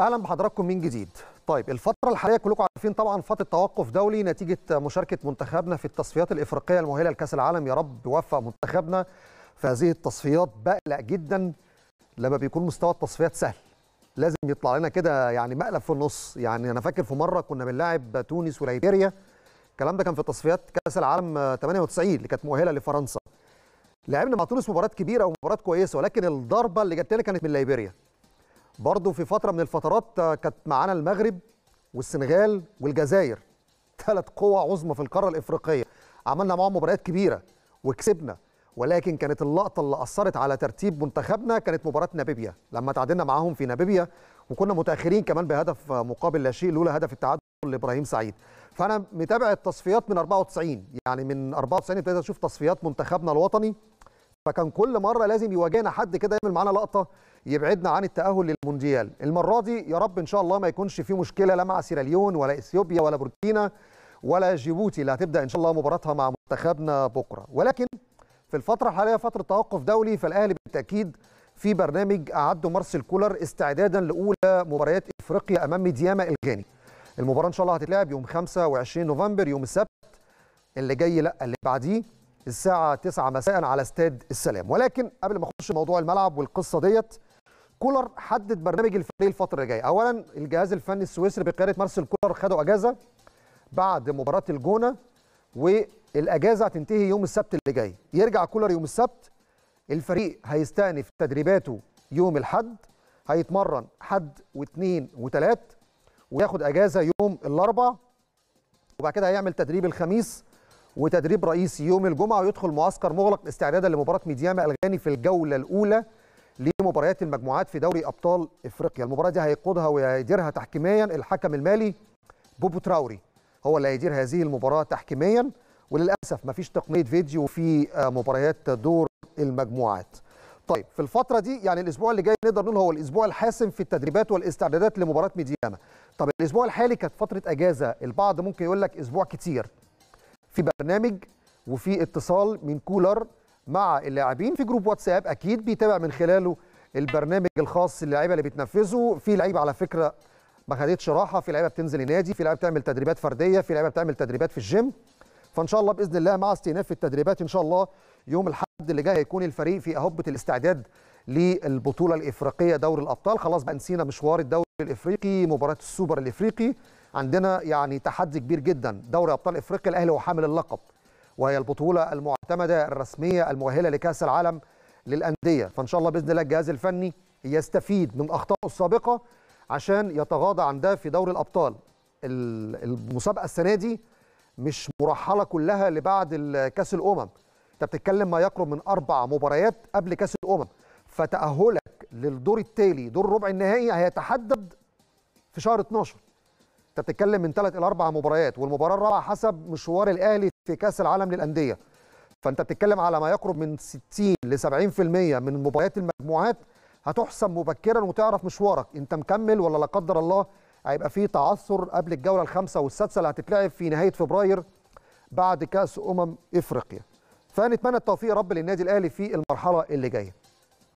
اهلا بحضراتكم من جديد طيب الفترة الحالية كلكم عارفين طبعا فترة توقف دولي نتيجة مشاركة منتخبنا في التصفيات الإفريقية المؤهلة لكأس العالم يا رب يوفق منتخبنا في هذه التصفيات بقلق جدا لما بيكون مستوى التصفيات سهل لازم يطلع لنا كده يعني مقلب في النص يعني أنا فاكر في مرة كنا بنلاعب تونس وليبيريا الكلام ده كان في تصفيات كأس العالم 98 اللي كانت مؤهلة لفرنسا لعبنا مع تونس مباراة كبيرة ومباراة كويسة ولكن الضربة اللي جت لنا كانت من ليبيريا برضه في فتره من الفترات كانت معانا المغرب والسنغال والجزائر ثلاث قوى عظمى في القاره الافريقيه عملنا معاهم مباريات كبيره وكسبنا ولكن كانت اللقطه اللي اثرت على ترتيب منتخبنا كانت مباراه نابيبيا لما تعادلنا معاهم في نابيبيا وكنا متاخرين كمان بهدف مقابل لا شيء لولا هدف التعادل لابراهيم سعيد فانا متابع التصفيات من 94 يعني من 94 ابتديت اشوف تصفيات منتخبنا الوطني فكان كل مره لازم يواجهنا حد كده يعمل معانا لقطه يبعدنا عن التأهل للمونديال المرة دي يا رب إن شاء الله ما يكونش في مشكلة لا مع سيراليون ولا إثيوبيا ولا بوركينا ولا جيبوتي اللي هتبدأ إن شاء الله مباراتها مع منتخبنا بكرة ولكن في الفترة الحالية فترة توقف دولي فالأهلي بالتأكيد في برنامج أعده مارسيل كولر استعدادا لأولى مباريات إفريقيا أمام دياما الغاني المباراة إن شاء الله هتتلعب يوم 25 نوفمبر يوم السبت اللي جاي لا اللي بعديه الساعة 9 مساء على استاد السلام ولكن قبل ما اخش موضوع الملعب والقصة ديت كولر حدد برنامج الفريق الفتره اللي جايه اولا الجهاز الفني السويسري بقياده مارسيل كولر خدوا اجازه بعد مباراه الجونه والاجازه هتنتهي يوم السبت اللي جاي يرجع كولر يوم السبت الفريق هيستأنف تدريباته يوم الحد هيتمرن حد واثنين وثلاث وياخد اجازه يوم الاربع وبعد كده هيعمل تدريب الخميس وتدريب رئيسي يوم الجمعه ويدخل معسكر مغلق استعدادا لمباراه ميدياما الغاني في الجوله الاولى لمباريات المجموعات في دوري ابطال افريقيا المباراه دي هيقودها ويديرها تحكيميا الحكم المالي بوبو تراوري هو اللي هيدير هذه المباراه تحكيميا وللاسف مفيش تقنيه فيديو في آه، مباريات دور المجموعات طيب في الفتره دي يعني الاسبوع اللي جاي نقدر نقول هو الاسبوع الحاسم في التدريبات والاستعدادات لمباراه ميدياما طب الاسبوع الحالي كانت فتره اجازه البعض ممكن يقول لك اسبوع كتير في برنامج وفي اتصال من كولر مع اللاعبين في جروب واتساب اكيد بيتابع من خلاله البرنامج الخاص اللاعيبه اللي بتنفذه في لعيبه على فكره ما خدتش راحه في لعيبه بتنزل النادي في لعيبه بتعمل تدريبات فرديه في لعيبه بتعمل تدريبات في الجيم فان شاء الله باذن الله مع استئناف التدريبات ان شاء الله يوم الاحد اللي جاي هيكون الفريق في اهبه الاستعداد للبطوله الافريقيه دوري الابطال خلاص بقى نسينا مشوار الدوري الافريقي مباراه السوبر الافريقي عندنا يعني تحدي كبير جدا دوري ابطال افريقيا الاهلي هو حامل اللقب وهي البطولة المعتمدة الرسمية المؤهلة لكأس العالم للأندية فإن شاء الله بإذن الله الجهاز الفني يستفيد من أخطائه السابقة عشان يتغاضى عن ده في دوري الأبطال المسابقة السنة دي مش مرحلة كلها لبعد كأس الأمم أنت بتتكلم ما يقرب من أربع مباريات قبل كأس الأمم فتأهلك للدور التالي دور ربع النهائي هيتحدد في شهر 12 انت بتتكلم من ثلاث الى اربع مباريات والمباراه الرابعه حسب مشوار الاهلي في كاس العالم للانديه فانت بتتكلم على ما يقرب من 60 ل 70% من مباريات المجموعات هتحسب مبكرا وتعرف مشوارك انت مكمل ولا لا قدر الله هيبقى في تعثر قبل الجوله الخامسه والسادسه اللي هتتلعب في نهايه فبراير بعد كاس امم افريقيا فنتمنى التوفيق رب للنادي الاهلي في المرحله اللي جايه